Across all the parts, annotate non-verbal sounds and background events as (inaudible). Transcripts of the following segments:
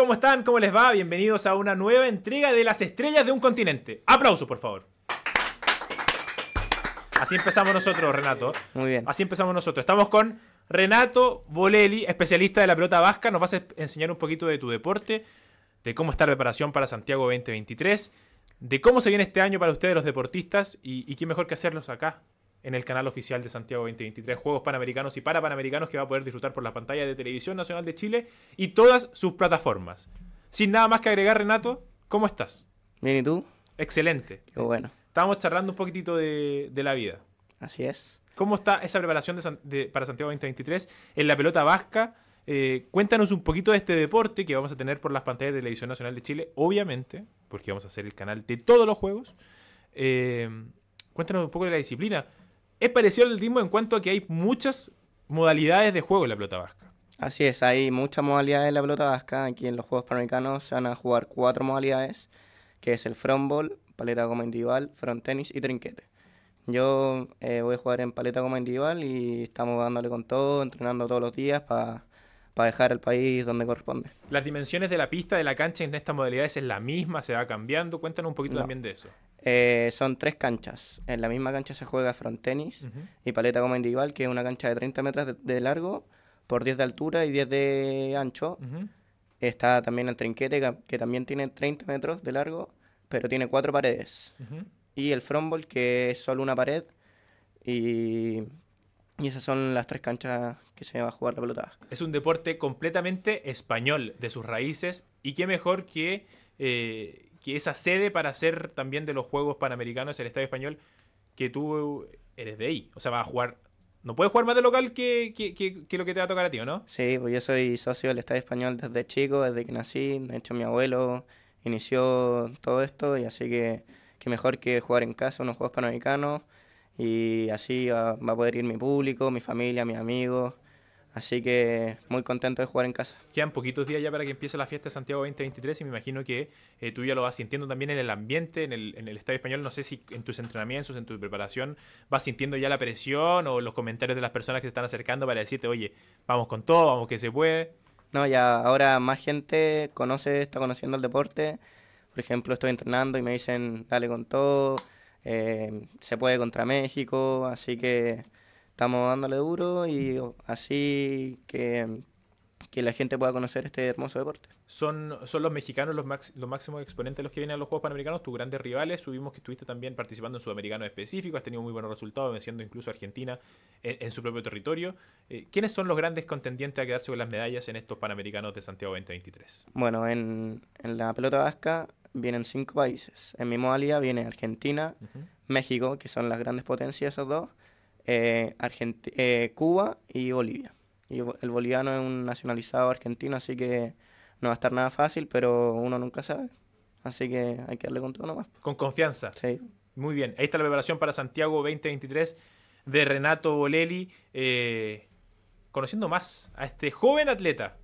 ¿Cómo están? ¿Cómo les va? Bienvenidos a una nueva entrega de las estrellas de un continente. Aplausos, por favor. Así empezamos nosotros, Renato. Muy bien. Así empezamos nosotros. Estamos con Renato Bolelli, especialista de la pelota vasca. Nos vas a enseñar un poquito de tu deporte, de cómo está la preparación para Santiago 2023, de cómo se viene este año para ustedes los deportistas y, y qué mejor que hacerlos acá, en el canal oficial de Santiago 2023, Juegos Panamericanos y para Panamericanos que va a poder disfrutar por las pantallas de Televisión Nacional de Chile y todas sus plataformas. Sin nada más que agregar, Renato, ¿cómo estás? Bien, ¿y tú? Excelente. bueno. Estábamos charlando un poquitito de, la vida. Así es. ¿Cómo está esa preparación para Santiago 2023 en la pelota vasca? Eh, cuéntanos un poquito de este deporte que vamos a tener por las pantallas de Televisión Nacional de Chile, obviamente, porque vamos a hacer el canal de todos los juegos. Eh, cuéntanos un poco de la disciplina es parecido el ritmo en cuanto a que hay muchas modalidades de juego en la pelota vasca. Así es, hay muchas modalidades en la pelota vasca. Aquí en los Juegos Panamericanos se van a jugar cuatro modalidades, que es el frontball, paleta goma individual, front tenis y trinquete. Yo eh, voy a jugar en paleta goma individual y estamos dándole con todo, entrenando todos los días para para dejar el país donde corresponde. ¿Las dimensiones de la pista de la cancha en estas modalidades es la misma? ¿Se va cambiando? Cuéntanos un poquito también de eso. Eh, son tres canchas. En la misma cancha se juega front tennis y paleta como individual, que es una cancha de 30 metros de, largo por 10 de altura y 10 de ancho. Está también el trinquete, que, también tiene 30 metros de largo, pero tiene cuatro paredes. Y el frontball, que es solo una pared y y esas son las tres canchas que se va a jugar la pelota vasca. Es un deporte completamente español de sus raíces y qué mejor que, eh, que esa sede para hacer también de los Juegos Panamericanos el Estadio Español que tú eres de ahí. O sea, vas a jugar... No puedes jugar más de local que, que, lo que te va a tocar a ti, ¿no? Sí, pues yo soy socio del Estadio Español desde chico, desde que nací. De hecho, mi abuelo inició todo esto y así que, qué mejor que jugar en casa unos Juegos Panamericanos y así va, a poder ir mi público, mi familia, mis amigos. Así que muy contento de jugar en casa. Quedan poquitos días ya para que empiece la fiesta de Santiago 2023 y me imagino que eh, tú ya lo vas sintiendo también en el ambiente, en el, en el estadio español. No sé si en tus entrenamientos, en tu preparación, vas sintiendo ya la presión o los comentarios de las personas que se están acercando para decirte, oye, vamos con todo, vamos que se puede. No, ya ahora más gente conoce, está conociendo el deporte. Por ejemplo, estoy entrenando y me dicen, dale con todo Em, se puede contra México, así que estamos dándole duro y así que, la gente pueda conocer este hermoso deporte. ¿Son, son los mexicanos los, los máximos exponentes los que vienen a los Juegos Panamericanos, tus grandes rivales? Subimos que estuviste también participando en Sudamericano específico, has tenido muy buenos resultados, venciendo incluso a Argentina en, su propio territorio. Eh, ¿Quiénes son los grandes contendientes a quedarse con las medallas en estos Panamericanos de Santiago 2023? Bueno, en, en la pelota vasca vienen cinco países. En mi modalidad viene Argentina, México, que son las grandes potencias esos dos, eh, eh, Cuba y Bolivia. Y el boliviano es un nacionalizado argentino, así que no va a estar nada fácil, pero uno nunca sabe. Así que hay que darle con todo nomás. Con confianza. Sí. Muy bien. Ahí está la preparación para Santiago 2023 de Renato Bolelli. Eh, conociendo más a este joven atleta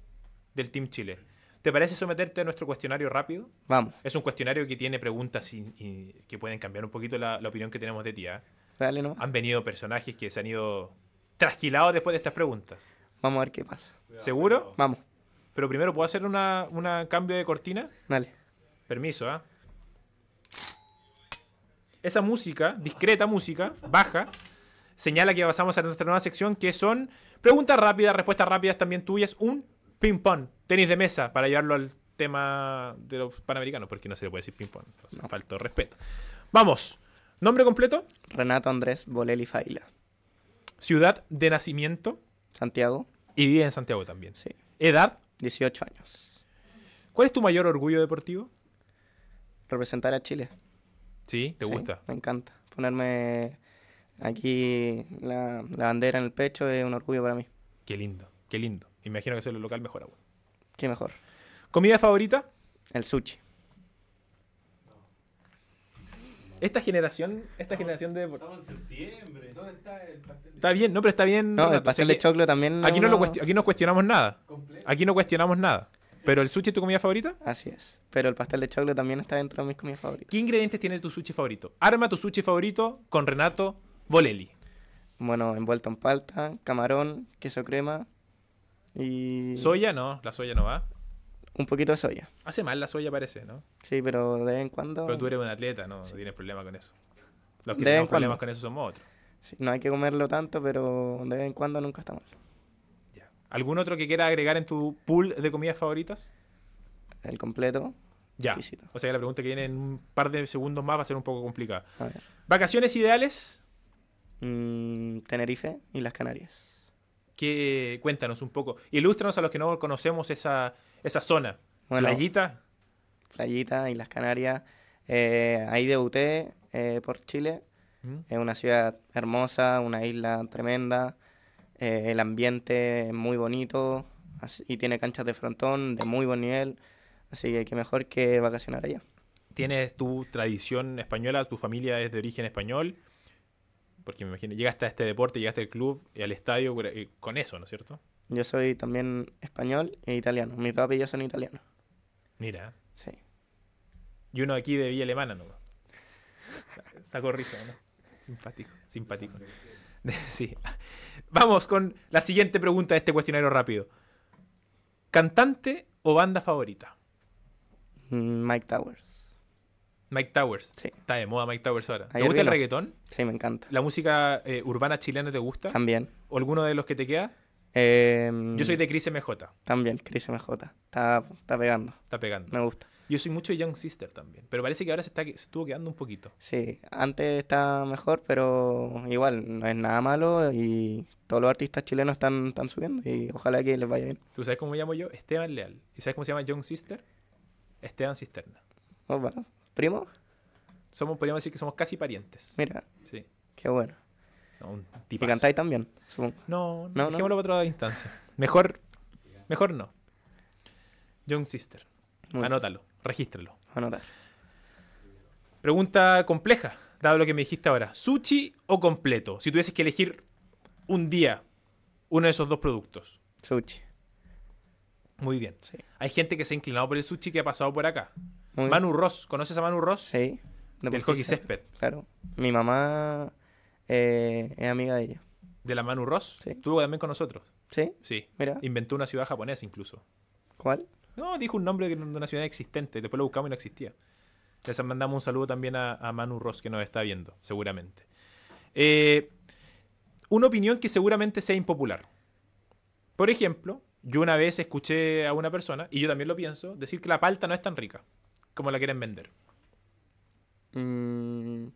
del Team Chile. ¿Te parece someterte a nuestro cuestionario rápido? Vamos. Es un cuestionario que tiene preguntas y, que pueden cambiar un poquito la, opinión que tenemos de ti. ¿eh? Dale, ¿no? Han venido personajes que se han ido trasquilados después de estas preguntas. Vamos a ver qué pasa. ¿Seguro? Vamos. Pero primero, ¿puedo hacer un cambio de cortina? Dale. Permiso, ¿ah? Esa música, discreta música, baja, señala que pasamos a nuestra nueva sección que son preguntas rápidas, respuestas rápidas también tuyas, un ping-pong, tenis de mesa, para llevarlo al tema de los panamericanos, porque no se le puede decir ping-pong. falta respeto. Vamos. ¿Nombre completo? Renato Andrés Boleli Faila. ¿Ciudad de nacimiento? Santiago. Y vive en Santiago también. Sí. ¿Edad? 18 años. ¿Cuál es tu mayor orgullo deportivo? Representar a Chile. ¿Sí? ¿Te gusta? Me encanta. Ponerme aquí la, la bandera en el pecho es un orgullo para mí. Qué lindo, qué lindo. Imagino que es el local mejor aún. Qué mejor. ¿Comida favorita? El sushi. Esta generación, esta generación de. Estamos en septiembre. ¿Dónde está el pastel? está bien, no, pero está bien. No, el pastel de choclo también. Aquí no, aquí no cuestionamos nada. Aquí no cuestionamos nada. ¿Pero el sushi es tu comida favorita? Así es. Pero el pastel de choclo también está dentro de mis comidas favoritas. ¿Qué ingredientes tiene tu sushi favorito? Arma tu sushi favorito con Renato Bolelli. Bueno, envuelto en palta, camarón, queso crema, ¿Soya no? ¿La soya no va? Un poquito de soya. Hace mal la soya parece, ¿no? Sí, pero de vez en cuando... Pero tú eres un atleta, ¿no? tienes problema con eso. Los que tenemos problemas con eso somos otros. no hay que comerlo tanto, pero de vez en cuando nunca está mal. ¿Algún otro que quieras agregar en tu pool de comidas favoritas? El completo. Ya. O sea la pregunta que viene en un par de segundos más va a ser un poco complicada. ¿Vacaciones ideales? Mm, Tenerife y las Canarias cuéntanos un poco, ilústranos a los que no conocemos esa, esa zona. Bueno, playita. y las Canarias. Eh, ahí debuté eh, por Chile. ¿Mm? Es una ciudad hermosa, una isla tremenda. Eh, el ambiente es muy bonito y tiene canchas de frontón de muy buen nivel. Así que qué mejor que vacacionar allá. ¿Tienes tu tradición española? ¿Tu familia es de origen español? Porque me imagino, llegaste a este deporte, llegaste al club y al estadio con eso, ¿no es cierto? Yo soy también español e italiano. Mis dos son italianos. Mira. Sí. Y uno aquí de Villa Alemana, ¿no? (laughs) Sacó risa, ¿no? Simpático, simpático. (laughs) Sí. Vamos con la siguiente pregunta de este cuestionario rápido. ¿Cantante o banda favorita? Mm, Mike Towers. Mike Towers. Sí. Está de moda Mike Towers ahora. ¿Te gusta el reggaetón? Sí, me encanta. ¿La música eh, urbana chilena te gusta? También. alguno de los que te queda? Em, yo soy de Cris MJ. También, Cris MJ. Está, pegando. Está pegando. Me gusta. Yo soy mucho Young Sister también, pero parece que ahora se, está, se estuvo quedando un poquito. Sí, antes estaba mejor, pero igual, no es nada malo y todos los artistas chilenos están, están subiendo y ojalá que les vaya bien. ¿Tú sabes cómo me llamo yo? Esteban Leal. ¿Y sabes cómo se llama Young Sister? Esteban Cisterna. Opa, oh, ¿Primo? Somos, podríamos decir que somos casi parientes. Mira. Sí. Qué bueno. No, un también? Supongo. No, no, no, para otra instancia. Mejor, mejor no. Young Sister. Anótalo, regístralo. Anotar. Pregunta compleja, dado lo que me dijiste ahora. ¿Sushi o completo? Si tuvieses que elegir un día uno de esos dos productos. Sushi. Muy bien. Hay gente que se ha inclinado por el sushi que ha pasado por acá. Manu Ross, ¿conoces a Manu Ross? Sí. Del hockey césped. Claro. Mi mamá eh, es amiga de ella. ¿De la Manu Ross? Sí. Estuvo también con nosotros. ¿Sí? Sí. Mira. Inventó una ciudad japonesa incluso. ¿Cuál? No, dijo un nombre de una ciudad existente. Después lo buscamos y no existía. Les mandamos un saludo también a, Manu Ross, que nos está viendo, seguramente. Eh, una opinión que seguramente sea impopular. Por ejemplo, yo una vez escuché a una persona, y yo también lo pienso, decir que la palta no es tan rica. ¿Cómo la quieren vender. Mm.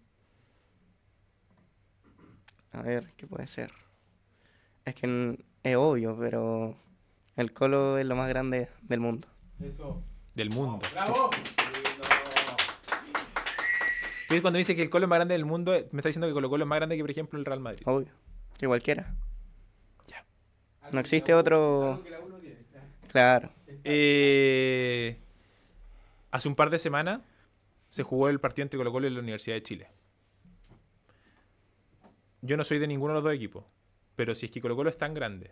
A ver, ¿qué puede ser? Es que es obvio, pero el Colo es lo más grande del mundo. Eso. Del mundo. ¡Bravo! Cuando dice que el Colo es más grande del mundo, eh, me está diciendo que el Colo es más grande que, por ejemplo, el Real Madrid. Obvio. Que cualquiera. Ya. No existe otro... Claro. Eh... Hace un par de semanas se jugó el partido entre Colo Colo y la Universidad de Chile. Yo no soy de ninguno de los dos equipos, pero si es que Colo Colo es tan grande,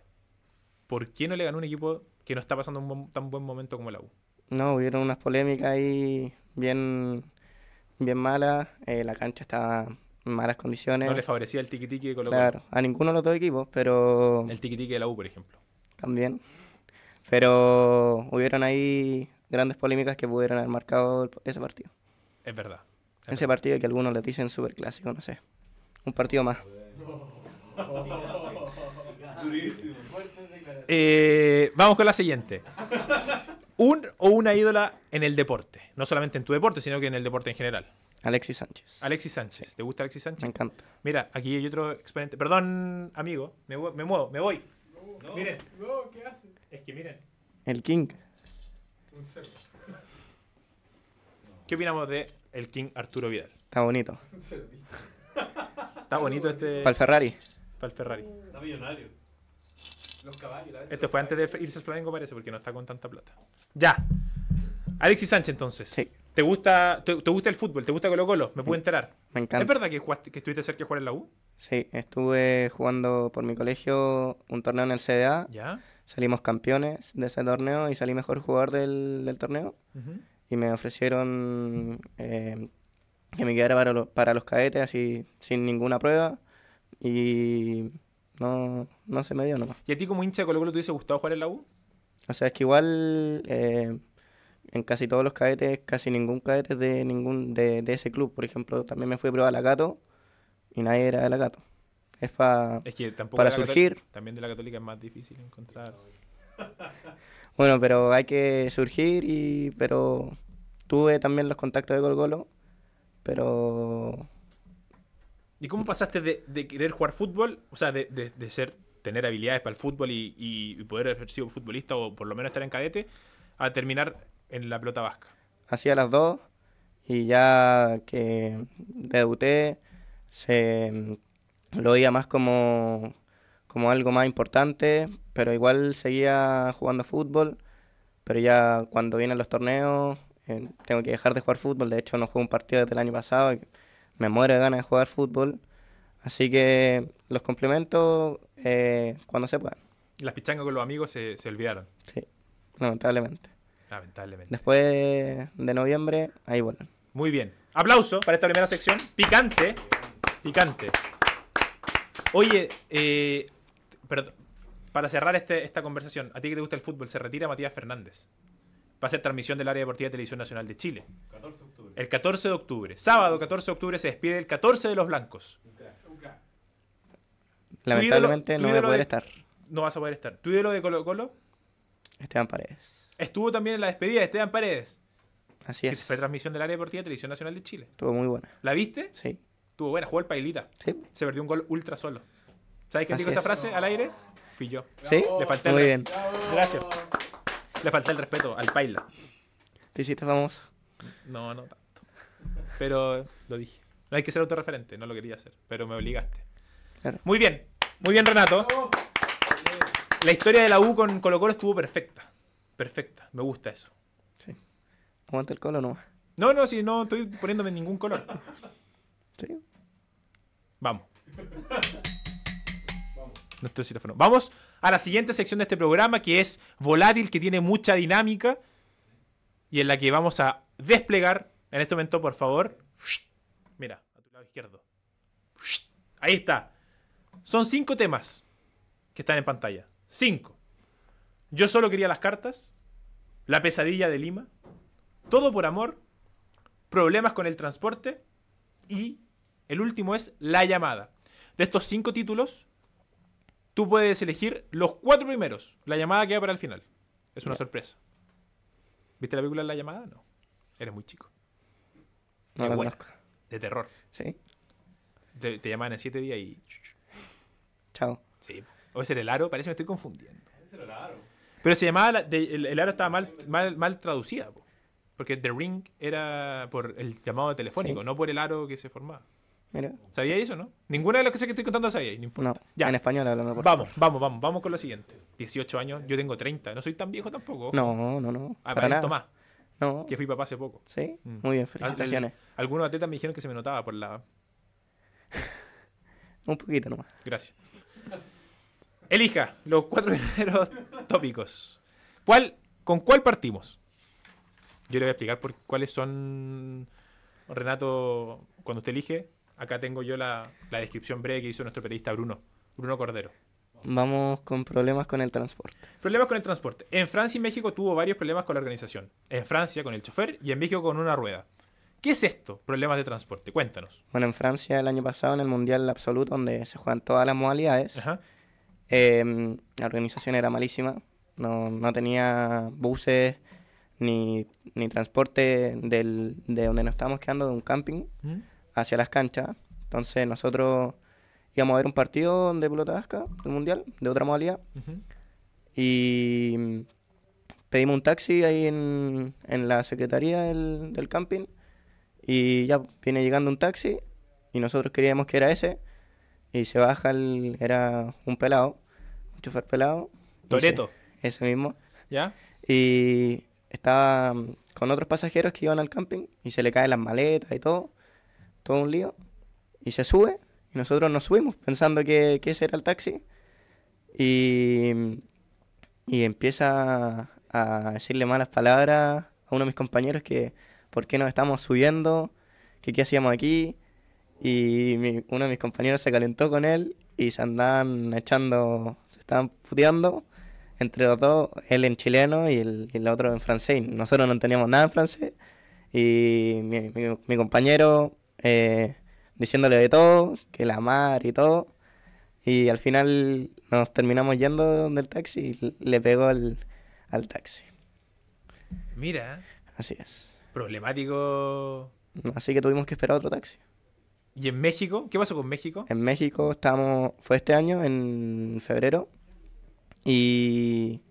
¿por qué no le ganó un equipo que no está pasando un tan buen momento como la U? No, hubieron unas polémicas ahí bien, bien malas, eh, la cancha estaba en malas condiciones. No le favorecía el tiquitique de Colo Colo. Claro, a ninguno de los dos equipos, pero... El tiquitique de la U, por ejemplo. También. Pero hubieron ahí grandes polémicas que pudieran haber marcado ese partido. Es verdad. ese partido que algunos le dicen súper clásico, no sé. Un partido más. Eh, vamos con la siguiente. Un o una ídola en el deporte. No solamente en tu deporte, sino que en el deporte en general. Alexis Sánchez. Alexis Sánchez. ¿Te gusta Alexis Sánchez? Me encanta. Mira, aquí hay otro exponente. Perdón, amigo. Me, muevo, me voy. miren. No, ¿qué haces? Es que miren. El King. Un ¿Qué opinamos de el King Arturo Vidal? Está bonito. Está bonito este. Para Ferrari. Para el Ferrari. Está millonario. Los caballos, Esto fue antes de irse al Flamengo, parece, porque no está con tanta plata. Ya. Alexis Sánchez, entonces. Sí. ¿Te gusta, te, gusta el fútbol? ¿Te gusta Colo Colo? ¿Me puedo mm. enterar? Me encanta. ¿Es verdad que estuviste cerca de jugar en la U? Sí, estuve jugando por mi colegio un torneo en el CDA. ¿Ya? salimos campeones de ese torneo y salí mejor jugador del, torneo. Y me ofrecieron eh, que me quedara para, para los cadetes así sin ninguna prueba. Y no, se me dio nomás. ¿Y a ti como hincha de Colo Colo te hubiese gustado jugar en la U? O sea, es que igual eh, en casi todos los cadetes, casi ningún cadete de ningún de, de ese club. Por ejemplo, también me fui a probar a la Gato y nadie era de la Gato es, pa, es que para surgir. También de la católica es más difícil encontrar. (laughs) Bueno, pero hay que surgir y pero tuve también los contactos de Golgolo, pero ¿Y cómo pasaste de, querer jugar fútbol, o sea, de, ser tener habilidades para el fútbol y, poder ser futbolista o por lo menos estar en cadete, a terminar en la pelota vasca? Hacía las dos y ya que debuté se lo veía más como, algo más importante, pero igual seguía jugando fútbol, pero ya cuando vienen los torneos eh, tengo que dejar de jugar fútbol, de hecho no juego un partido desde el año pasado, me muero de ganas de jugar fútbol, así que los complementos eh, cuando se puedan. Las pichangas con los amigos se, olvidaron. Sí, lamentablemente. Lamentablemente. Después de noviembre, ahí vuelven. Muy bien. Aplauso para esta primera sección. Picante. Picante. Oye, eh, para cerrar este, esta conversación, a ti que te gusta el fútbol, se retira Matías Fernández. Va a ser transmisión del área deportiva de Televisión Nacional de Chile. 14 de octubre. El 14 de octubre. Sábado 14 de octubre se despide el 14 de los blancos. Lamentablemente no voy a poder estar. No vas a poder estar. ¿Tu lo de Colo Colo? Esteban Paredes. Estuvo también en la despedida de Esteban Paredes. Así es. Que fue transmisión del área deportiva de Televisión Nacional de Chile. Estuvo muy buena. ¿La viste? Sí. Estuvo buena, jugó el Pailita. ¿Sí? Se perdió un gol ultra solo. ¿Sabes quién dijo esa frase al aire? Fui yo. ¿Sí? Le falté el... bien. Gracias. Le falté el respeto al Paila. ¿Te hiciste famoso? No, no tanto. Pero lo dije. No hay que ser autorreferente, no lo quería hacer, pero me obligaste. Muy bien, muy bien Renato. La historia de la U con Colo Colo estuvo perfecta. Perfecta, me gusta eso. Sí. Aguanta el colo nomás. No, no, sí, no estoy poniéndome ningún color. Sí. Vamos. Nuestro Vamos a la siguiente sección de este programa que es volátil, que tiene mucha dinámica y en la que vamos a desplegar en este momento, por favor. Mira, a tu lado izquierdo. Ahí está. Son cinco temas que están en pantalla. Cinco. Yo solo quería las cartas. La pesadilla de Lima. Todo por amor. Problemas con el transporte. Y el último es La llamada. De estos cinco títulos, tú puedes elegir los cuatro primeros. La llamada queda para el final. Es una sorpresa. ¿Viste la película La llamada? No. Eres muy chico. De terror. Sí. Te, te llamaban en siete días y. Chao. Sí. O ese el aro. Parece que me estoy confundiendo. el aro. Pero se llamaba. el, aro estaba mal, mal, mal traducida. Porque The Ring era por el llamado telefónico, no por el aro que se formaba. ¿Sabía eso, no? Ninguna de las cosas que estoy contando sabía, ya. En español hablando Vamos, vamos, vamos, vamos con lo siguiente. 18 años, yo tengo 30, no soy tan viejo tampoco. No, no, no. Ah, para Tomás. No. Que fui papá hace poco. Sí, mm. muy bien, felicitaciones. algunos atletas me dijeron que se me notaba por la. (laughs) Un poquito nomás. Gracias. Elija los cuatro (laughs) primeros tópicos. ¿Cuál, ¿Con cuál partimos? Yo le voy a explicar por, cuáles son, Renato, cuando usted elige, Acá tengo yo la, descripción breve que hizo nuestro periodista Bruno, Bruno Cordero. Vamos con problemas con el transporte. Problemas con el transporte. En Francia y México tuvo varios problemas con la organización. En Francia con el chofer y en México con una rueda. ¿Qué es esto? Problemas de transporte. Cuéntanos. Bueno, en Francia el año pasado en el Mundial Absoluto, donde se juegan todas las modalidades, em, la organización era malísima. No, tenía buses ni, transporte de donde nos estábamos quedando, de un camping. Mm hacia las canchas. Entonces nosotros íbamos a ver un partido de pelota vasca, el mundial, de otra modalidad. Y mm, pedimos un taxi ahí en, la secretaría del, camping. Y ya viene llegando un taxi y nosotros queríamos que era ese. Y se baja, era un pelado, un chofer pelado. Toreto. Ese, mismo. ¿Ya? Y estaba mm, con otros pasajeros que iban al camping y se le caen las maletas y todo todo un lío, y se sube, y nosotros nos subimos pensando que, que ese era el taxi, y, y empieza a decirle malas palabras a uno de mis compañeros que por qué nos estamos subiendo, que qué hacíamos aquí, y uno de mis compañeros se calentó con él y se andaban echando, se estaban puteando entre los dos, él en chileno y el, otro en francés. Nosotros no teníamos nada en francés y mi, mi compañero eh, diciéndole de todo, que la mar y todo. Y al final nos terminamos yendo del taxi y le pegó al, taxi. Mira. Así es. Problemático. Así que tuvimos que esperar otro taxi. ¿Y en México? ¿Qué pasó con México? En México estábamos, fue este año, en febrero, y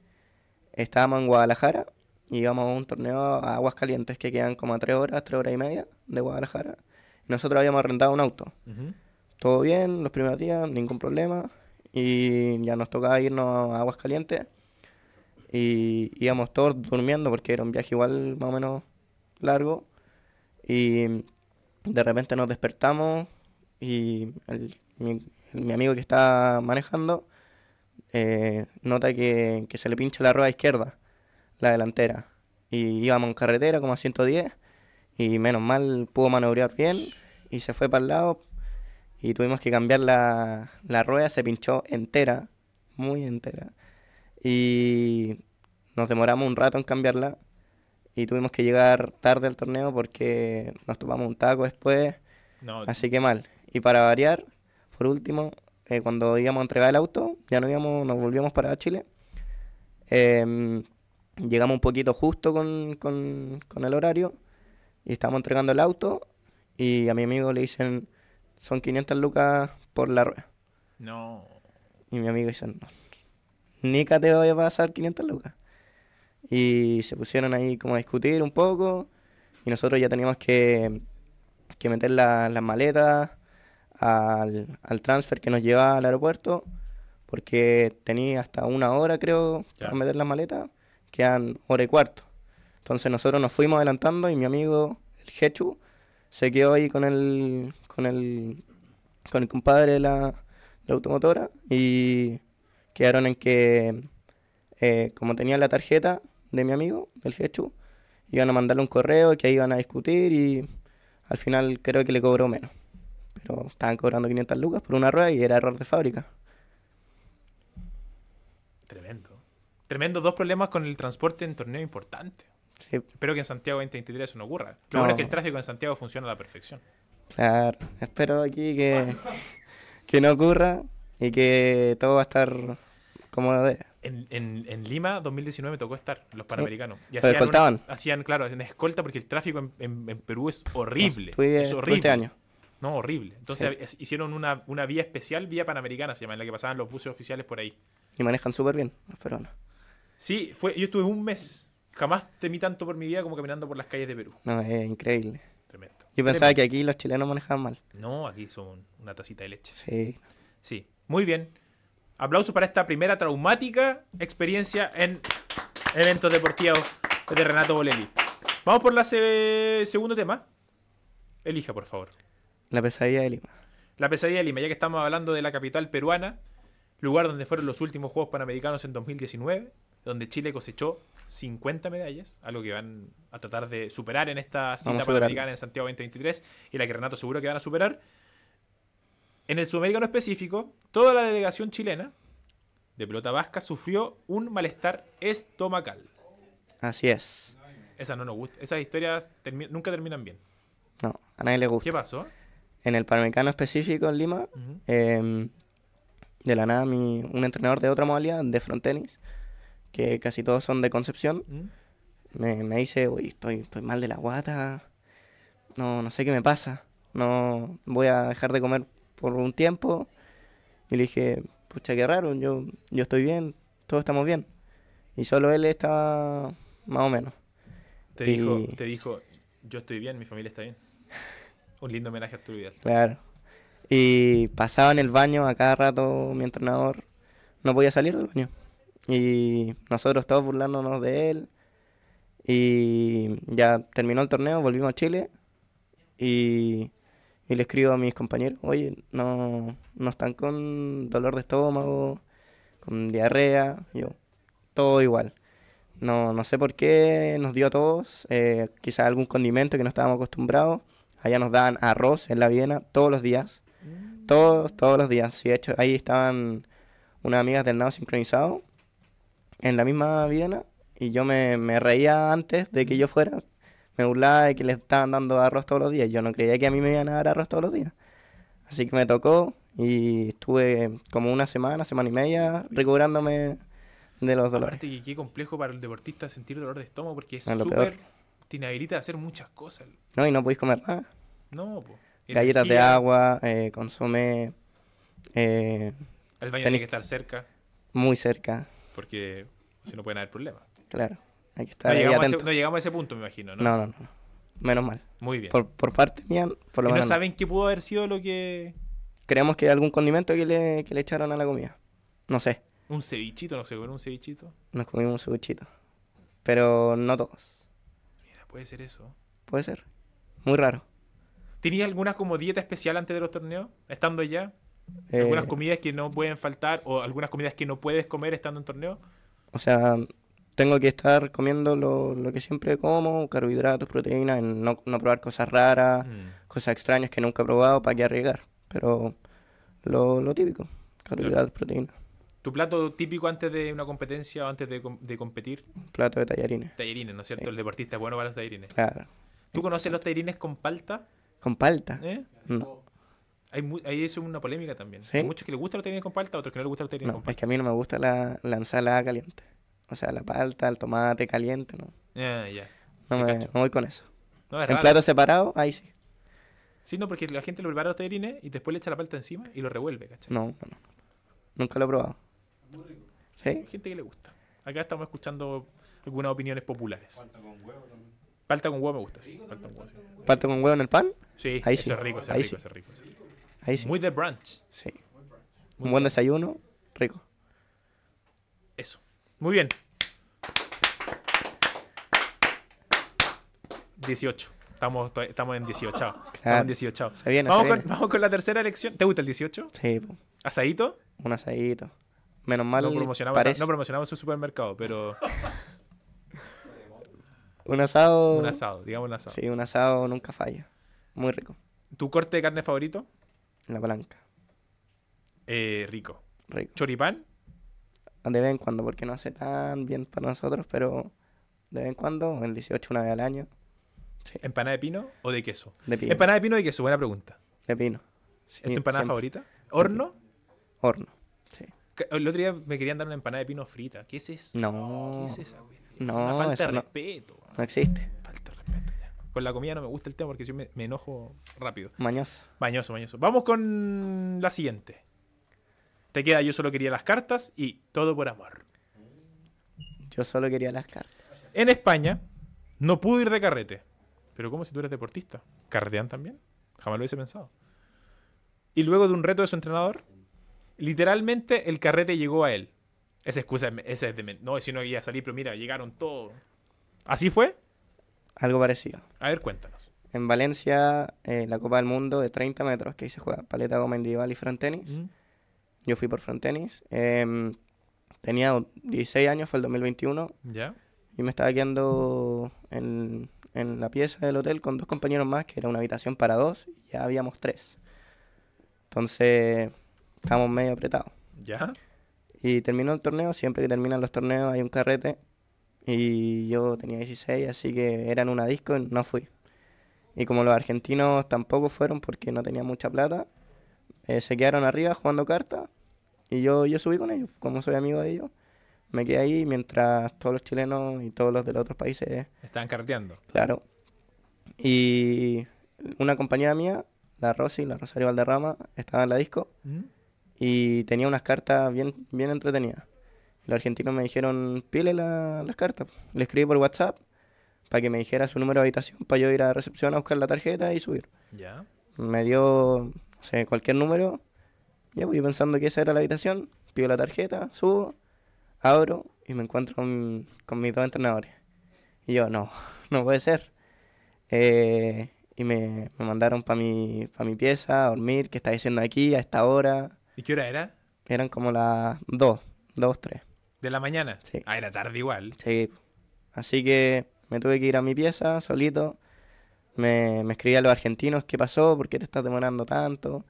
estábamos en Guadalajara y íbamos a un torneo a Aguascalientes que quedan como a tres horas, tres horas y media de Guadalajara nosotros habíamos rentado un auto. Todo bien, los primeros días, ningún problema. Y ya nos tocaba irnos a aguascalientes Y íbamos todos durmiendo porque era un viaje igual más o menos largo. Y de repente nos despertamos y mi, amigo que está manejando eh, nota que, que se le pincha la rueda izquierda, la delantera. Y íbamos en carretera como a 110 y menos mal pudo maniobrar bien y se fue para el lado y tuvimos que cambiar la, rueda, se pinchó entera, muy entera. Y nos demoramos un rato en cambiarla y tuvimos que llegar tarde al torneo porque nos topamos un taco después, así que mal. Y para variar, por último, eh, cuando íbamos a entregar el auto, ya no íbamos, nos volvíamos para Chile. Em, llegamos un poquito justo con, con el horario y estábamos entregando el auto y a mi amigo le dicen, son 500 lucas por la rueda. No. Y mi amigo dice, no, Nica te voy a pasar 500 lucas. Y se pusieron ahí como a discutir un poco y nosotros ya teníamos que, meter las maletas al, transfer que nos llevaba al aeropuerto porque tenía hasta una hora creo para meter las maletas, quedan hora y cuarto. Entonces nosotros nos fuimos adelantando y mi amigo, el Jechu, se quedó ahí con el, con el, con el compadre de la, automotora y quedaron en que, eh, como tenía la tarjeta de mi amigo, del Jechu, iban a mandarle un correo que ahí iban a discutir y al final creo que le cobró menos. Pero estaban cobrando 500 lucas por una rueda y era error de fábrica. Tremendo. Tremendo, dos problemas con el transporte en torneo importante. Espero que en Santiago 2023 eso no ocurra. Lo bueno es que el tráfico en Santiago funciona a la perfección. Claro, espero aquí que, que no ocurra y que todo va a estar como debe. En, en, Lima 2019 me tocó estar, los Panamericanos. Y escoltaban? hacían, claro, hacían escolta porque el tráfico en, en Perú es horrible. No, es Este año. No, horrible. Entonces hicieron una, una, vía especial, vía panamericana se llama, en la que pasaban los buses oficiales por ahí. Y manejan súper bien los peruanos. Sí, fue, yo estuve un mes jamás temí tanto por mi vida como caminando por las calles de Perú. No, es increíble. Tremendo. Yo pensaba que aquí los chilenos manejaban mal. No, aquí son una tacita de leche. Sí. Sí, muy bien. Aplausos para esta primera traumática experiencia en eventos deportivos de Renato Bolelli. Vamos por la segundo tema. Elija, por favor. La pesadilla de Lima. La pesadilla de Lima, ya que estamos hablando de la capital peruana, lugar donde fueron los últimos Juegos Panamericanos en 2019 donde Chile cosechó 50 medallas, algo que van a tratar de superar en esta cita panamericana en Santiago 2023 y la que Renato seguro que van a superar. En el sudamericano específico, toda la delegación chilena de pelota vasca sufrió un malestar estomacal. Así es. Esas no nos gusta. Esas historias nunca terminan bien. No, a nadie le gusta. ¿Qué pasó? En el Panamericano específico en Lima, em, de la nada, un entrenador de otra modalidad, de frontenis, que casi todos son de Concepción, mm. me, me, dice, uy, estoy, estoy mal de la guata, no, no sé qué me pasa, no voy a dejar de comer por un tiempo. Y le dije, pucha, qué raro, yo, yo estoy bien, todos estamos bien. Y solo él estaba más o menos. Te, dijo, te dijo, yo estoy bien, mi familia está bien. (laughs) Un lindo homenaje a Arturo Vidal. Claro. Y pasaba en el baño a cada rato mi entrenador. No podía salir del baño. Y nosotros todos burlándonos de él. Y ya terminó el torneo, volvimos a Chile. Y, le escribo a mis compañeros, oye, no, no están con dolor de estómago, con diarrea. Yo, todo igual. No, no sé por qué nos dio a todos, eh, quizás algún condimento que no estábamos acostumbrados. Allá nos daban arroz en la Viena todos los días. Mm. Todos, todos los días. Sí, de hecho, ahí estaban unas amigas del nado sincronizado en la misma Viena y yo me, reía antes de que yo fuera. Me burlaba de que le estaban dando arroz todos los días. Yo no creía que a mí me iban a dar arroz todos los días. Así que me tocó y estuve como una semana, semana y media recuperándome de los dolores. Aparte que qué complejo para el deportista sentir dolor de estómago porque es súper... Te inhabilita a hacer muchas cosas. No, y no podéis comer nada. No, pues. Galletas de agua, eh, el eh, baño tiene que estar cerca. Muy cerca. Porque si no pueden haber problemas. Claro, hay que no, llegamos A ese, punto, me imagino, ¿no? No, no, Menos mal. Muy bien. Por, parte mía, por lo ¿Y menos. no saben qué pudo haber sido lo que.? Creemos que algún condimento que le, echaron a la comida. No sé. ¿Un cevichito? ¿No sé, comió un cevichito? Nos comimos un cevichito. Pero no todos. Mira, puede ser eso. Puede ser. Muy raro. ¿Tenías alguna como dieta especial antes de los torneos? Estando allá. ¿Algunas eh, comidas que no pueden faltar o algunas comidas que no puedes comer estando en torneo? O sea, tengo que estar comiendo lo, lo que siempre como, carbohidratos, proteínas, no, no probar cosas raras, mm. cosas extrañas que nunca he probado, para que arriesgar. Pero lo, lo típico, carbohidratos, proteínas. ¿Tu plato típico antes de una competencia o antes de, de competir? Un plato de tallarines. Tallarines, ¿no es cierto? El deportista es bueno para los tallarines. Claro. ¿Tú conoces los tallarines con palta? ¿Con palta? ¿Eh? No. Hay, mu hay eso una polémica también. Hay muchos que les gusta la terines con palta, otros que no les gusta la terines. no, con palta. Es que a mí no me gusta la, la ensalada caliente. O sea, la palta, el tomate caliente, ¿no? Ya, yeah, no, no, voy con eso. No, es en plato separado, ahí sí. Sí, no, porque la gente lo prepara los terines y después le echa la palta encima y lo revuelve, ¿cachai? No, no, no. Nunca lo he probado. Muy rico. ¿Sí? Hay gente que le gusta. Acá estamos escuchando algunas opiniones populares. Palta con huevo también. Palta con huevo me gusta, sí. Palta con huevo, ¿Palta con huevo en el pan? Sí, ahí sí. es rico, rico, sí. rico. Muy de brunch. Sí. Un buen desayuno, rico. Eso. Muy bien. 18. Estamos, estamos en 18. Estamos en 18. vamos, Con, la tercera elección. ¿Te gusta el 18? Sí. ¿Asadito? Un asadito. Menos mal. No promocionamos, no promocionamos un supermercado, pero. (laughs) un asado. Un asado, digamos un asado. Sí, un asado nunca falla. Muy rico. ¿Tu corte de carne favorito? La palanca. Eh, rico. ¿Choripán? De vez en cuando, porque no hace tan bien para nosotros, pero de vez en cuando, el 18 una vez al año. ¿Empanada de pino o de queso? De ¿Empanada de pino o de queso? Buena pregunta. De pino. ¿Es tu empanada favorita? ¿Horno? Horno, El otro día me querían dar una empanada de pino frita. ¿Qué es eso? No. ¿Qué es esa, No, una falta de respeto. no existe con la comida no me gusta el tema porque yo me, enojo rápido. Mañoso. Mañoso, mañoso. Vamos con la siguiente. Te queda yo solo quería las cartas y todo por amor. Yo solo quería las cartas. En España no pude ir de carrete. Pero ¿cómo si tú eres deportista? ¿Carretean también? Jamás lo hubiese pensado. Y luego de un reto de su entrenador, literalmente el carrete llegó a él. Esa excusa esa es de... No, si no iba a salir, pero mira, llegaron todos. ¿Así fue? Algo parecido. A ver, cuéntanos. En Valencia, eh, la Copa del Mundo de 30 metros, que ahí se juega paleta, goma y frontenis. Yo fui por frontenis. Eh, em, tenía 16 años, fue el 2021. ¿Ya? Y me estaba quedando en, en, la pieza del hotel con dos compañeros más, que era una habitación para dos, y ya habíamos tres. Entonces, estábamos medio apretados. ¿Ya? Y terminó el torneo, siempre que terminan los torneos hay un carrete y yo tenía 16, así que era en una disco y no fui. Y como los argentinos tampoco fueron porque no tenía mucha plata, eh, se quedaron arriba jugando cartas y yo, yo subí con ellos, como soy amigo de ellos. Me quedé ahí mientras todos los chilenos y todos los de los otros países... Estaban carteando. Claro. Y una compañera mía, la Rosy, la Rosario Valderrama, estaba en la disco mm. y tenía unas cartas bien, bien entretenidas los argentinos me dijeron, pile las cartas. Le escribí por WhatsApp para que me dijera su número de habitación, para yo ir a la recepción a buscar la tarjeta y subir. Ya. Me dio, cualquier número. Ya voy pues, pensando que esa era la habitación, pido la tarjeta, subo, abro y me encuentro con, mis dos entrenadores. Y yo, no, (laughs) no puede ser. Eh, y me, mandaron para mi, pa mi pieza a dormir, que está diciendo aquí a esta hora. ¿Y qué hora era? Eran como las 2, 2, 3. ¿De la mañana? Sí. Ah, era tarde igual. Sí. Así que me tuve que ir a mi pieza solito. Me, me escribí a los argentinos qué pasó, por qué te estás demorando tanto.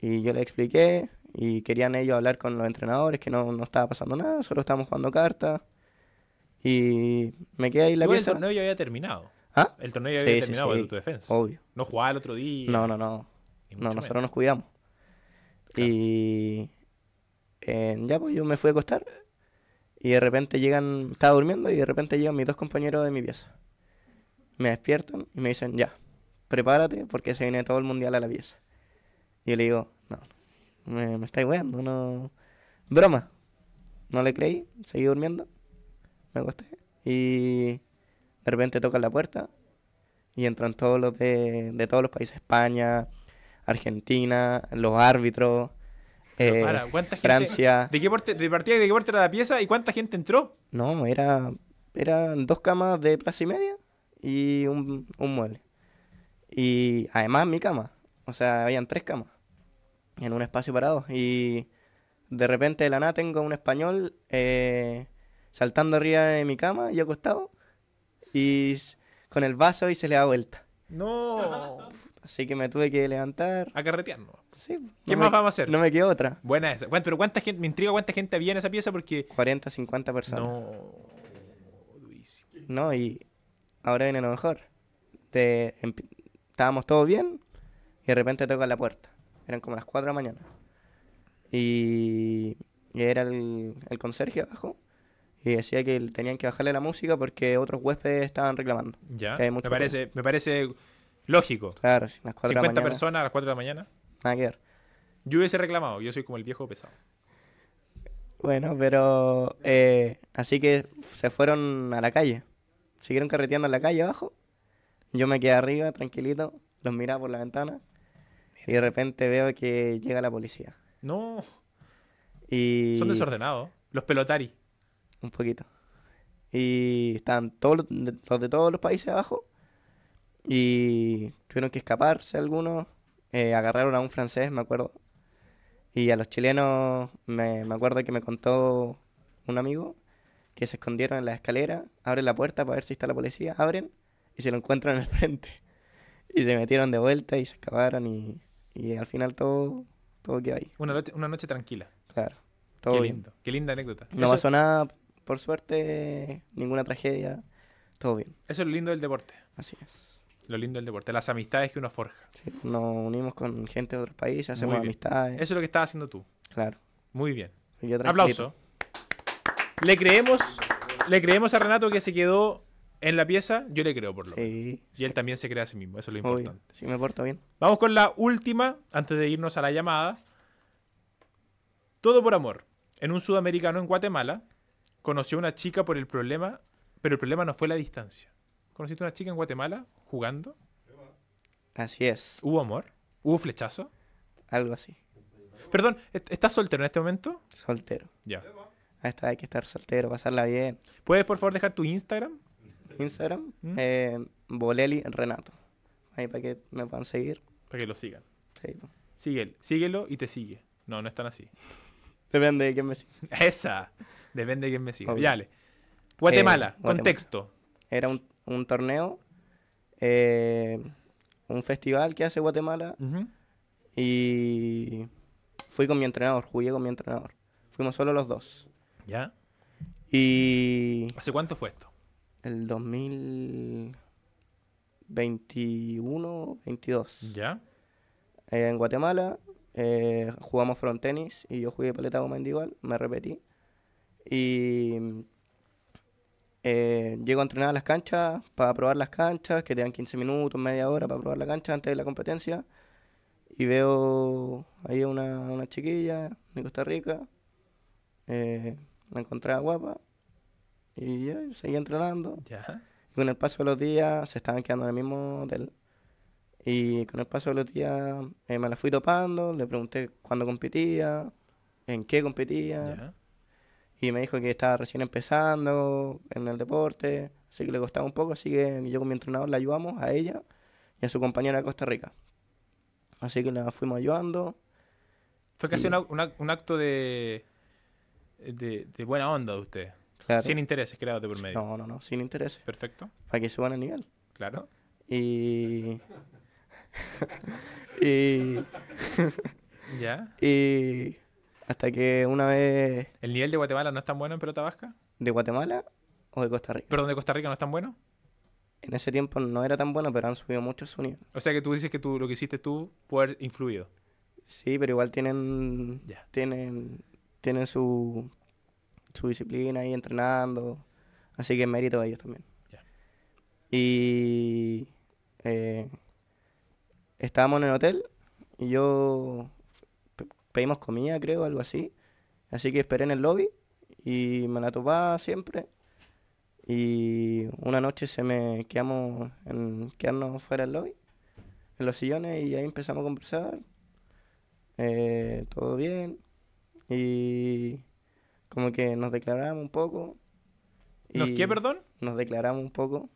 Y yo les expliqué y querían ellos hablar con los entrenadores, que no, estaba pasando nada, solo estábamos jugando cartas. Y me quedé ahí la pieza. El torneo ya había terminado. ¿Ah? El torneo ya había terminado sí, tu defensa. Obvio. No jugaba el otro día. No, no, no. No, nosotros nos cuidamos. Y eh, ya pues yo me fui a acostar y de repente llegan, estaba durmiendo y de repente llegan mis dos compañeros de mi pieza. Me despiertan y me dicen, ya, prepárate porque se viene todo el mundial a la pieza. Y yo le digo, no, me, me estáis no. Broma. No le creí, seguí durmiendo, me acosté y de repente tocan la puerta y entran todos los de, de todos los países, España, Argentina, los árbitros, eh, Francia. ¿De qué parte, de era la pieza y cuánta gente entró? No, era, eran dos camas de plaza y media y un, mueble. Y además mi cama. O sea, habían tres camas en un espacio parado. Y de repente de la nada tengo un español eh, saltando arriba de mi cama y acostado. Y con el vaso y se le da vuelta. No. (laughs) Así que me tuve que levantar. A Sí. ¿Qué más vamos a hacer? No me queda otra. Buena esa. Bueno, pero ¿cuánta gente, me intriga cuánta gente había en esa pieza porque... 40, 50 personas. No. No, y ahora viene lo mejor. estábamos todos bien y de repente toca la puerta. Eran como las 4 de la mañana. Y, era el, el conserje abajo y decía que tenían que bajarle la música porque otros huéspedes estaban reclamando. Ya, me parece, me parece Lógico. Claro, 50 personas a las 4 de la mañana. Nada que ver. Yo hubiese reclamado, yo soy como el viejo pesado. Bueno, pero. Eh, así que se fueron a la calle. Siguieron carreteando en la calle abajo. Yo me quedé arriba, tranquilito. Los miraba por la ventana. Y de repente veo que llega la policía. No. Y... Son desordenados. Los pelotari. Un poquito. Y están todos los de todos los países abajo. Y tuvieron que escaparse algunos. Eh, agarraron a un francés, me acuerdo. Y a los chilenos, me, acuerdo que me contó un amigo que se escondieron en la escalera, abren la puerta para ver si está la policía, abren y se lo encuentran en el frente. Y se metieron de vuelta y se escaparon y, al final todo, todo quedó ahí. Una noche, una noche tranquila. Claro. Todo qué lindo, qué linda anécdota. No pasó nada, por suerte, ninguna tragedia, todo bien. Eso es lo lindo del deporte. Así es. Lo lindo del deporte, las amistades que uno forja. nos unimos con gente de otros países, hacemos amistades. Eso es lo que estás haciendo tú. Claro. Muy bien. Aplauso. Le creemos, a Renato que se quedó en la pieza, yo le creo por lo menos. Y él también se cree a sí mismo, eso es lo importante. Sí, me porto bien. Vamos con la última, antes de irnos a la llamada. Todo por amor. En un sudamericano en Guatemala, conoció a una chica por el problema, pero el problema no fue la distancia. ¿Conociste una chica en Guatemala jugando? Así es. ¿Hubo amor? ¿Hubo flechazo? Algo así. Perdón, ¿estás soltero en este momento? Soltero. Ya. Ahí está, hay que estar soltero, pasarla bien. ¿Puedes por favor dejar tu Instagram? Instagram, ¿Mm? eh, Boleli Renato. Ahí para que me puedan seguir. Para que lo sigan. Sí. Síguelo, síguelo y te sigue. No, no es tan así. Depende de quién me siga. (laughs) Esa. Depende de quién me siga. Viale. Eh, Guatemala, contexto. Era un un torneo, eh, un festival que hace Guatemala y fui con mi entrenador, jugué con mi entrenador. Fuimos solo los dos. ¿Ya? Y... ¿Hace cuánto fue esto? El 2021, 22. ¿Ya? Eh, en Guatemala eh, jugamos frontenis y yo jugué paleta con individual, me repetí. Y eh, llego a entrenar a las canchas para probar las canchas, que te dan 15 minutos, media hora para probar la cancha antes de la competencia. Y veo ahí una, una chiquilla de Costa Rica, eh, la encontré guapa y yo seguía entrenando. Y con el paso de los días se estaban quedando en el mismo hotel. Y con el paso de los días eh, me la fui topando, le pregunté cuándo competía, en qué competía y me dijo que estaba recién empezando en el deporte, así que le costaba un poco, así que yo con mi entrenador la ayudamos a ella y a su compañera de Costa Rica. Así que la fuimos ayudando. Fue casi un acto de, de, buena onda de usted. Claro. Sin intereses, creado de por medio. No, no, no, sin intereses. Perfecto. Para que suban el nivel. Claro. Y... (laughs) y... ¿Ya? Y hasta que una vez. ¿El nivel de Guatemala no es tan bueno en pelota vasca? ¿De Guatemala o de Costa Rica? ¿Perdón, de Costa Rica no es tan bueno? En ese tiempo no era tan bueno, pero han subido mucho su nivel. O sea que tú dices que tú, lo que hiciste tú fue influido. Sí, pero igual tienen. Ya. Tienen. Tienen su. Su disciplina ahí entrenando. Así que es mérito de ellos también. Y. Eh, estábamos en el hotel y yo pedimos comida, creo, algo así. Así que esperé en el lobby y me la topaba siempre. Y una noche se me quedamos en quedarnos fuera del lobby, en los sillones, y ahí empezamos a conversar. Eh, todo bien. Y como que nos declaramos un poco. Y ¿Nos qué, perdón? Nos declaramos un poco.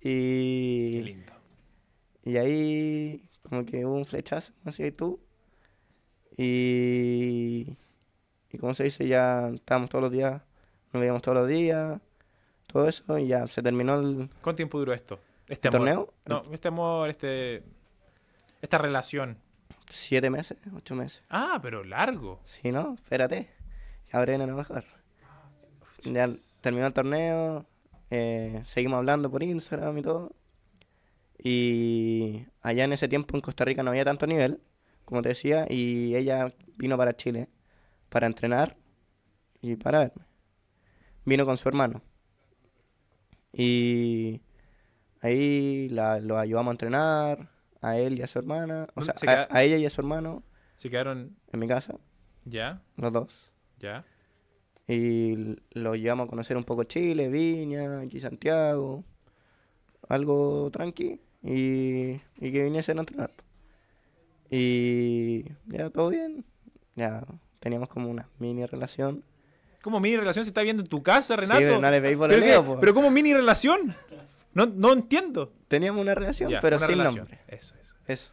Y. Qué lindo. Y ahí, como que hubo un flechazo, así tú. Y, y como se dice, ya estábamos todos los días, nos veíamos todos los días, todo eso, y ya se terminó el... ¿Cuánto tiempo duró esto? ¿Este torneo? No, este amor, este... Esta relación. Siete meses, ocho meses. Ah, pero largo. Sí, no, espérate. Ya a lo mejor. Ya terminó el torneo, eh, seguimos hablando por Instagram y todo. Y allá en ese tiempo en Costa Rica no había tanto nivel como te decía, y ella vino para Chile para entrenar y para verme. Vino con su hermano. Y ahí la, lo ayudamos a entrenar, a él y a su hermana, o sea, a, ella y a su hermano. ¿Se quedaron? En mi casa. ¿Ya? Los dos. ¿Ya? Y lo llevamos a conocer un poco Chile, Viña, aquí Santiago, algo tranqui, y, y que viniesen a entrenar. Y ya, todo bien. Ya, teníamos como una mini relación. ¿Cómo mini relación se está viendo en tu casa, Renato? Sí, pero no ¿Pero, como mini relación? No, no entiendo. Teníamos una relación, pero sin nombre. Eso, eso. Eso.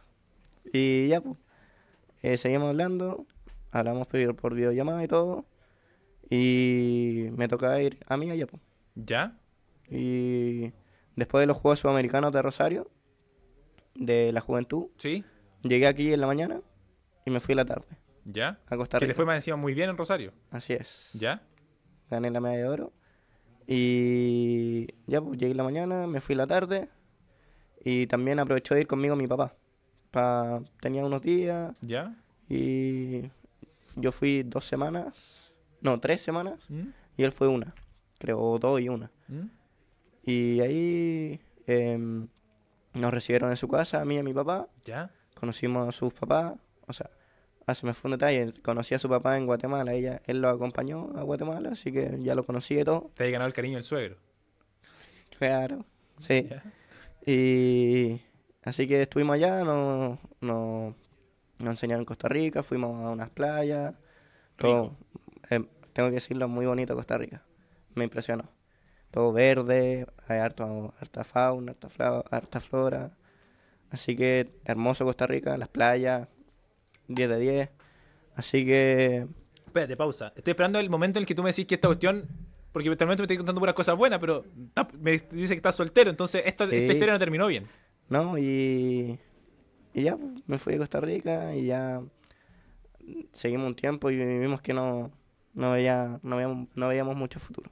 Y ya, pues. seguimos hablando. Hablamos por, por videollamada y todo. Y me tocaba ir a mí a ¿Ya? Y después de los Juegos Sudamericanos de Rosario, de la Juventud. Sí Llegué aquí en la mañana y me fui la tarde. ¿Ya? A Costa Rica. Que te fue más encima muy bien en Rosario. Así es. ¿Ya? Gané la medalla de oro. Y ya, pues, llegué en la mañana, me fui la tarde. Y también aprovechó de ir conmigo mi papá. Tenía unos días. ¿Ya? Y yo fui dos semanas, no, tres semanas. ¿Mm? Y él fue una, creo, dos y una. ¿Mm? Y ahí em, nos recibieron en su casa, a mí y a mi papá. ¿Ya? conocimos a sus papás, o sea, hace ah, se me fue un detalle, conocí a su papá en Guatemala, ella, él lo acompañó a Guatemala, así que ya lo conocí todo. Te ganado el cariño el suegro. Claro, sí. Y así que estuvimos allá, nos, no, enseñaron Costa Rica, fuimos a unas playas, todo, eh, tengo que decirlo, muy bonito Costa Rica, me impresionó. Todo verde, hay harta fauna, harta flora Así que hermoso Costa Rica, las playas, 10 de 10. Así que... Espérate, pausa. Estoy esperando el momento en el que tú me decís que esta cuestión porque eventualmente me estoy contando puras cosas buenas, pero me dice que estás soltero, entonces esta, esta historia no terminó bien. No, y, y ya pues, me fui a Costa Rica y ya seguimos un tiempo y vimos que no, no, veía, no, veíamos, mucho futuro.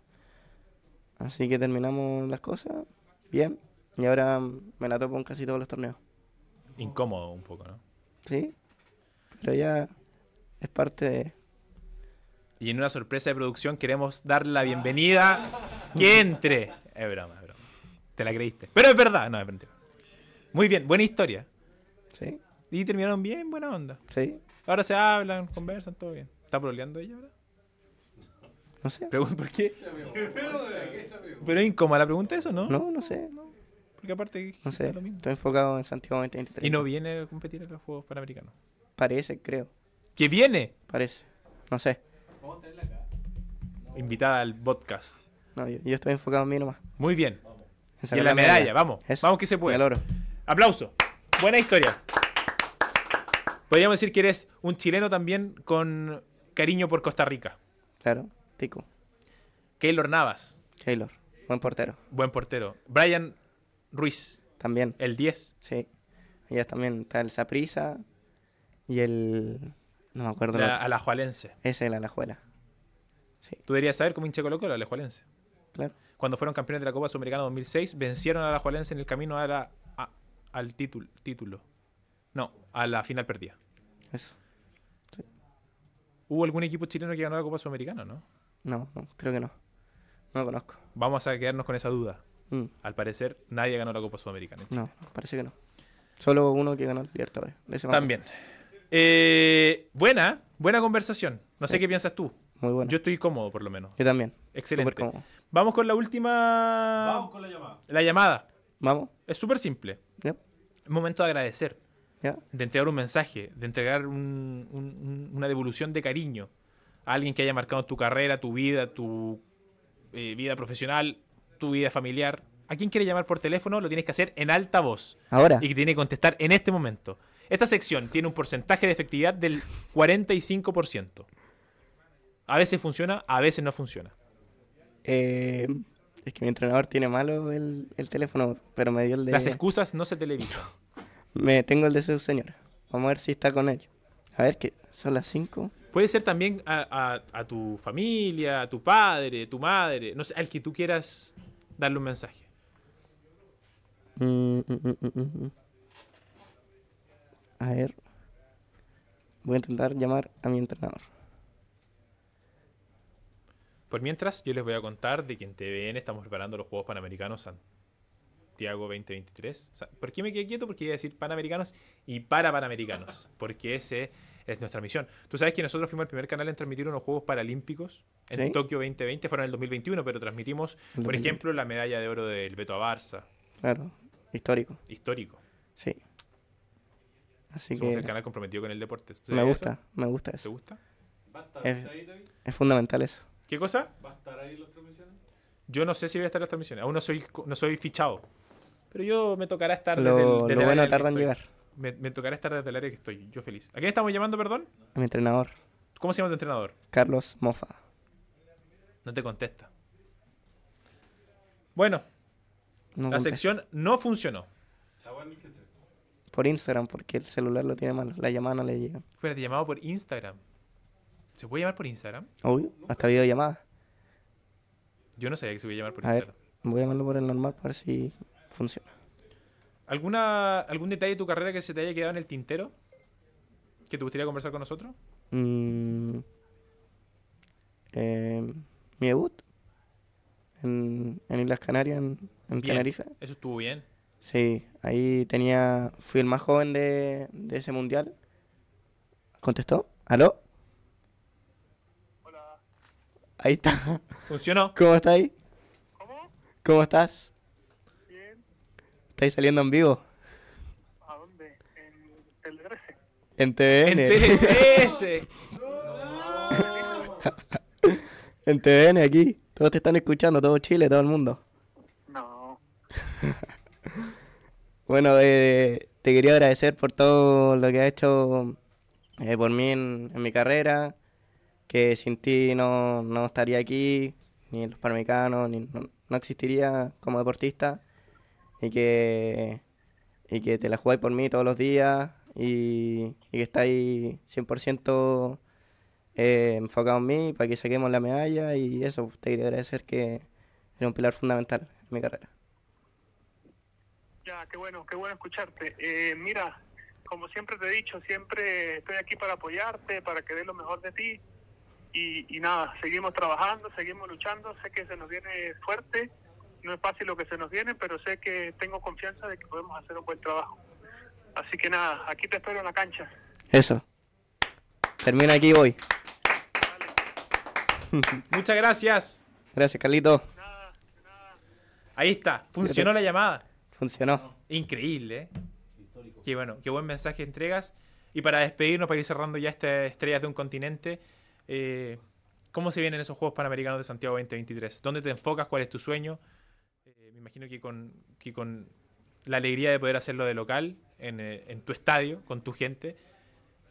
Así que terminamos las cosas bien y ahora me la topo en casi todos los torneos incómodo un poco, ¿no? Sí, pero ya es parte de... Y en una sorpresa de producción queremos dar la bienvenida que entre. Es broma, es broma. Te la creíste. Pero es verdad, no, es mentira. Muy bien, buena historia. Sí. Y terminaron bien, buena onda. Sí. Ahora se hablan, conversan, todo bien. ¿Está proleando ella ahora? No sé. ¿Por qué? Pero es incómoda la pregunta eso, ¿no? No, no sé. No aparte, no sé, Estoy enfocado en Santiago 2023. Y no viene a competir en los Juegos Panamericanos. Parece, creo. ¿Que viene? Parece. No sé. Invitada al podcast. No, yo, estoy enfocado en mí nomás. Muy bien. en la, medalla, vamos. Vamos que se puede. El oro. Aplauso. Buena historia. Podríamos decir que eres un chileno también con cariño por Costa Rica. Claro, Tico. Keylor Navas. Keylor, buen portero. Buen portero. Brian Ruiz. También. El 10. Sí. Allá también está el Saprisa y el. No me acuerdo. La, alajualense Ese es el Alajuela. Sí. Tú deberías saber cómo hinche colocó el alajualense Claro. Cuando fueron campeones de la Copa Sudamericana 2006, vencieron al alajualense en el camino a la, al título, título. No, a la final perdida. Eso. ¿Hubo algún equipo chileno que ganó la Copa Sudamericana, no? No, no creo que no. No lo conozco. Vamos a quedarnos con esa duda. Mm. Al parecer, nadie ganó la Copa Sudamericana. No, parece que no. Solo uno que ganó el Libertadores. También. Eh, buena, buena conversación. No sé qué piensas tú. Muy bueno. Yo estoy cómodo, por lo menos. Yo también. Excelente. Vamos con la última. Vamos con la llamada. La llamada. Vamos. Es súper simple. momento de agradecer. De entregar un mensaje, de entregar una devolución de cariño a alguien que haya marcado tu carrera, tu vida, tu eh, vida profesional, tu vida familiar. ¿A quién quiere llamar por teléfono? Lo tienes que hacer en alta voz. Ahora. Y tiene que contestar en este momento. Esta sección tiene un porcentaje de efectividad del 45%. A veces funciona, a veces no funciona. Eh, es que mi entrenador tiene malo el, teléfono, pero me dio el de... Las excusas no se televisan. (laughs) me tengo el de su señora. Vamos a ver si está con ella. A ver, que son las 5. Puede ser también a, tu familia, a tu padre, a tu madre, no sé, al que tú quieras darle un mensaje. Mm, mm, mm, a ver. Voy a intentar llamar a mi entrenador. Por mientras, yo les voy a contar de que en TVN estamos preparando los Juegos Panamericanos Santiago 2023. ¿Por qué me quedé quieto? Porque iba a decir Panamericanos y para Panamericanos. Porque ese es nuestra misión. Tú sabes que nosotros fuimos el primer canal en transmitir unos Juegos Paralímpicos en Tokio 2020, fueron en el 2021, pero transmitimos, por ejemplo, la medalla de oro del Beto a Barça. Claro, histórico. Histórico. Sí. Así Somos el canal comprometido con el deporte. Me gusta, me gusta eso. ¿Te gusta? es, ahí, es fundamental eso. ¿Qué cosa? ¿Va a estar ahí las transmisiones? Yo no sé si voy a estar en las transmisiones. Aún no soy, no soy fichado. Pero yo me tocará estar de Lo bueno tarda en llegar. Me, tocará estar desde el área que estoy, yo feliz. ¿A quién estamos llamando, perdón? A mi entrenador. ¿Cómo se llama tu entrenador? Carlos Mofa. No te contesta. Bueno, la sección no funcionó. Por Instagram, porque el celular lo tiene mal. La llamada no le llega. te llamaba por Instagram. ¿Se puede llamar por Instagram? Uy, hasta llamada. Yo no sabía que se podía llamar por Instagram. voy a llamarlo por el normal para ver si funciona. ¿Alguna, ¿Algún detalle de tu carrera que se te haya quedado en el tintero? ¿Que te gustaría conversar con nosotros? Mm, eh, mi debut en, en, Islas Canarias, en, Eso estuvo bien. Sí, ahí tenía. Fui el más joven de, de ese mundial. ¿Contestó? ¿Aló? Hola. Ahí está. ¿Funcionó? ¿Cómo estás ahí? ¿Cómo? ¿Cómo estás? estáis saliendo en vivo. ¿A dónde? ¿En En TVN. En (laughs) en TVN aquí. Todos te están escuchando, todo Chile, todo el mundo. No. (laughs) bueno, eh, te quería agradecer por todo lo que has hecho eh, por mí en, mi carrera, que sin ti no, estaría aquí, ni en los parmecanos, ni, no existiría como deportista y que, y que te la jugáis por mí todos los días y, y que estáis 100% eh, enfocado en mí para que saquemos la medalla y eso, pues, te quiero agradecer que era un pilar fundamental en mi carrera. Ya, qué bueno, qué bueno escucharte. Eh, mira, como siempre te he dicho, siempre estoy aquí para apoyarte, para que des lo mejor de ti. Y, y nada, seguimos trabajando, seguimos luchando. Sé que se nos viene fuerte no es fácil lo que se nos viene, pero sé que tengo confianza de que podemos hacer un buen trabajo. Así que nada, aquí te espero en la cancha. Eso. Termina aquí hoy. (laughs) Muchas gracias. Gracias, Carlito. Nada, nada. Ahí está, funcionó la llamada. Funcionó. Increíble, ¿eh? Qué bueno, qué buen mensaje entregas. Y para despedirnos, para ir cerrando ya estas Estrellas de un Continente, eh, ¿cómo se vienen esos Juegos Panamericanos de Santiago 2023? ¿Dónde te enfocas? ¿Cuál es tu sueño? imagino que con, que con la alegría de poder hacerlo de local, eh, en, tu estadio, con tu gente.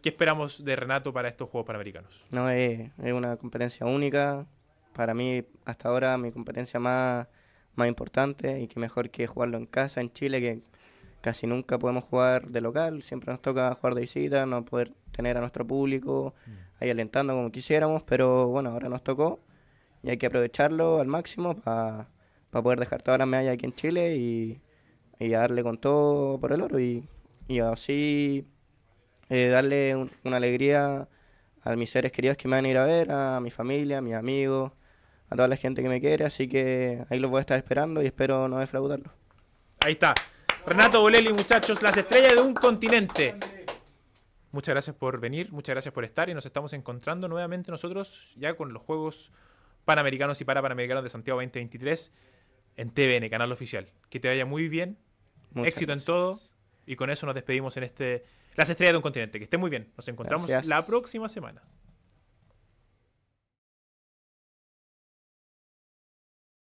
¿Qué esperamos de Renato para estos Juegos Panamericanos? No, es, es una competencia única. Para mí, hasta ahora, mi competencia más, más importante y que mejor que jugarlo en casa, en Chile, que casi nunca podemos jugar de local, siempre nos toca jugar de visita, no poder tener a nuestro público mm. ahí alentando como quisiéramos, pero bueno, ahora nos tocó y hay que aprovecharlo al máximo para para poder dejar toda las medallas aquí en Chile y, darle con todo por el oro y, así eh, darle una alegría a mis seres queridos que me van a ir a ver, a mi familia, a mis amigos, a toda la gente que me quiere, así que ahí los voy a estar esperando y espero no defraudarlo Ahí está. Renato Bolelli, muchachos, las estrellas de un continente. Muchas gracias por venir, muchas gracias por estar y nos estamos encontrando nuevamente nosotros ya con los Juegos Panamericanos y Parapanamericanos de Santiago 2023 en TVN, canal oficial. Que te vaya muy bien. Éxito en todo. Y con eso nos despedimos en este Las Estrellas de un Continente. Que esté muy bien. Nos encontramos la próxima semana.